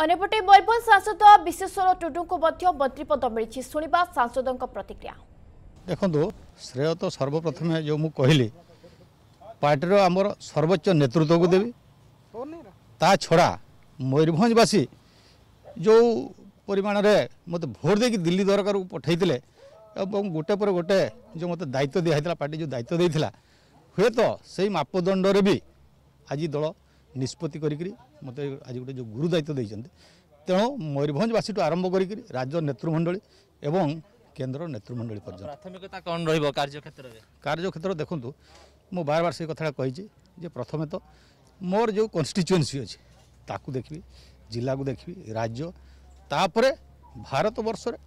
ଅନ୍ୟପଟେ ମୟୂରଭଞ୍ଜ ସାଂସଦ ବିଶ୍ୱେଶ୍ୱର ଟୁଡୁଙ୍କୁ ମଧ୍ୟ ମନ୍ତ୍ରୀପଦ ମିଳିଛି ଶୁଣିବା ସାଂସଦଙ୍କ ପ୍ରତିକ୍ରିୟା ଦେଖନ୍ତୁ ଶ୍ରେୟ ତ ସର୍ବପ୍ରଥମେ ଯେଉଁ ମୁଁ କହିଲି ପାର୍ଟିର ଆମର ସର୍ବୋଚ୍ଚ ନେତୃତ୍ୱକୁ ଦେବି ତା ଛଡ଼ା ମୟୂରଭଞ୍ଜବାସୀ ଯେଉଁ ପରିମାଣରେ ମୋତେ ଭୋଟ୍ ଦେଇକି ଦିଲ୍ଲୀ ଦରକାରକୁ ପଠାଇଥିଲେ ଏବଂ ଗୋଟେ ପରେ ଗୋଟେ ଯେଉଁ ମୋତେ ଦାୟିତ୍ୱ ଦିଆହେଇଥିଲା ପାର୍ଟି ଯେଉଁ ଦାୟିତ୍ୱ ଦେଇଥିଲା ହୁଏତ ସେଇ ମାପଦଣ୍ଡରେ ବି ଆଜି ଦଳ ନିଷ୍ପତ୍ତି କରିକିରି ମୋତେ ଆଜି ଗୋଟେ ଯେଉଁ ଗୁରୁ ଦାୟିତ୍ୱ ଦେଇଛନ୍ତି ତେଣୁ ମୟୂରଭଞ୍ଜବାସୀଠୁ ଆରମ୍ଭ କରିକି ରାଜ୍ୟ ନେତୃମଣ୍ଡଳୀ ଏବଂ କେନ୍ଦ୍ର ନେତୃମଣ୍ଡଳୀ ପର୍ଯ୍ୟନ୍ତ ପ୍ରାଥମିକତା କ'ଣ ରହିବ କାର୍ଯ୍ୟକ୍ଷେତ୍ରରେ କାର୍ଯ୍ୟକ୍ଷେତ୍ର ଦେଖନ୍ତୁ ମୁଁ ବାର ବାର ସେ କଥାଟା କହିଛି ଯେ ପ୍ରଥମେ ତ ମୋର ଯେଉଁ କନଷ୍ଟିଚୁଏନ୍ସି ଅଛି ତାକୁ ଦେଖିବି ଜିଲ୍ଲାକୁ ଦେଖିବି ରାଜ୍ୟ ତାପରେ ଭାରତବର୍ଷରେ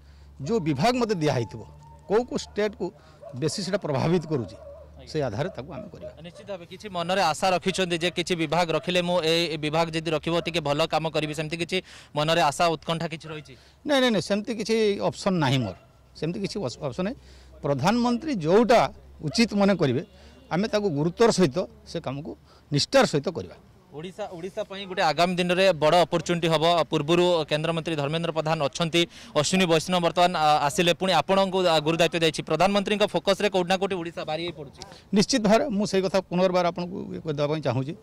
ଯେଉଁ ବିଭାଗ ମୋତେ ଦିଆହେଇଥିବ କେଉଁ କେଉଁ ଷ୍ଟେଟ୍କୁ ବେଶୀ ସେଇଟା ପ୍ରଭାବିତ କରୁଛି সেই আধারে তাকে আমি করা নিশ্চিত ভাবে কিছু মনরে আশা রাখিছেন যে কিছু বিভাগ রাখলে মু এই বিভাগ যদি রাখব টিকি ভালো কাম করবি সেমতি কিছু মনরে আশা উৎকণ্ঠা কিছু রয়েছে না না না সেমতি কিছু অপশন না মোর সেমতি কিছু অপশন নাই প্রধানমন্ত্রী যেটা উচিত মনে করবে আমি তাকে গুরুত্বর সহ সে কামকু নিষ্ঠার সহ করা ওড়িশা ওড়িশা পাই গোটে আগামী দিনরে বড় অপরচুনিটি হব পূর্ব কেন্দ্রমন্ত্রী ধর্মেন্দ্র প্রধান অনেক অশ্বিনী বৈষ্ণব বর্তমান আসলে পুঁ আপনার গুরু দায়িত্ব যাই প্রধানমন্ত্রী ফোকসে কোটি না কোটি ওড়িশা বারি পড়ছে নিশ্চিত ভাবে মু সেই কথা পুনর্বার আপনার দেওয়া চাহুছি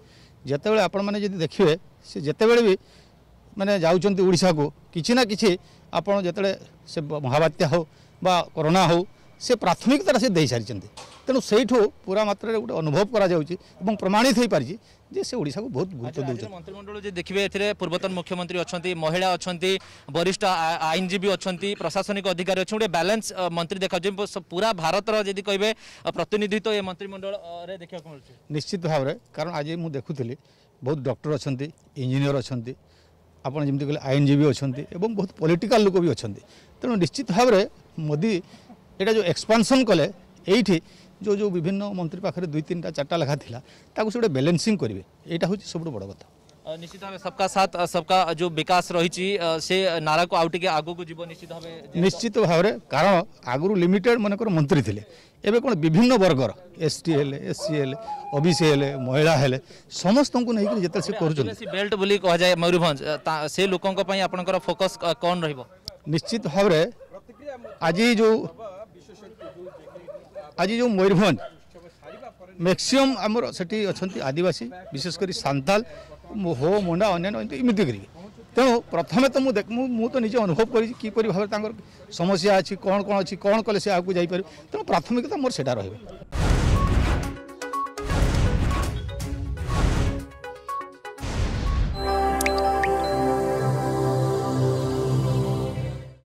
যেতবে আপনার যদি দেখবে সে যেতবে মানে যাচ্ছেন ওড়িশাকে কিছু না কিছু আপনার যেত সে মহাবাত্যা হোক বা করোনা হোক সে প্রাথমিকতাটা সে দিয়ে সারি তেমন সেইঠু পুরা মাত্রায় গোটে অনুভব করা যাচ্ছে এবং প্রমাণিত হয়ে পারিছে যে সে ওড়শাকে বহু গুরুত্ব দিচ্ছে মন্ত্রিমণ্ডল যে দেখবে এতে পূর্বতন মুখ্যমন্ত্রী অনেক মহিলা অনেক বরিষ্ঠ আইনজীবী অনেক প্রশাসনিক অধিকারী অনেক গোটে ব্যালেন্স মন্ত্রী দেখা পুরা ভারতর যদি কে প্রতিনিধিত্ব এ মন্ত্রিমণ্ডলের দেখা মিলছে নিশ্চিত ভাবে কারণ আজ মু দেখুলি বহু ডক্টর অনেক ইঞ্জিনিয়র অনেক আপনার যেমন কে আইনজীবী অনেক এবং বহু পলিটিকাল লোক বি অনেক তেমন নিশ্চিত ভাবে মোদি এটা যে এক্সপানসন কলে এইটি जो जो विभिन्न मंत्री ପାଖରେ ଦୁଇ तीन ଚାରିଟା चार्टा लेखा था ସେ ଗୋଟେ ବାଲାନ୍ସିଂ କରିବେ ଏଇଟା ହେଉଛି ସବୁଠୁ ବଡ଼ निश्चित भाव सबका साथ सबका जो विकास रही से नारा को आउटे निश्चित भाव निश्चित भाव कारण आगुरी लिमिटेड मनकर मंत्री थे एवं कौन विभिन्न वर्गर एस टी हेले एस सी हेले ओ बी सी हेले महिला हेले समस्त को नहीं जिते से कर बेल्ट बोली कह जाए मयूरभंज से लोकों आप फोकस कौन रहा भाव आज जो আজি যে ময়ূরভঞ্জ ম্যাক্সিমম আমার সেটি অনেক আদিবাসী বিশেষ করে সাঁতাল হো মুন্ডা অন্যান্য এমিতি করি তেমন প্রথমে তো মু তো নিজে অনুভব করেছি কিপর ভাবে তাঁর সমস্যা আছে কোণ কোণ অ কোণ কলে সে আগুক যাইপার তেমন প্রাথমিকতা মোট সেটা রহবে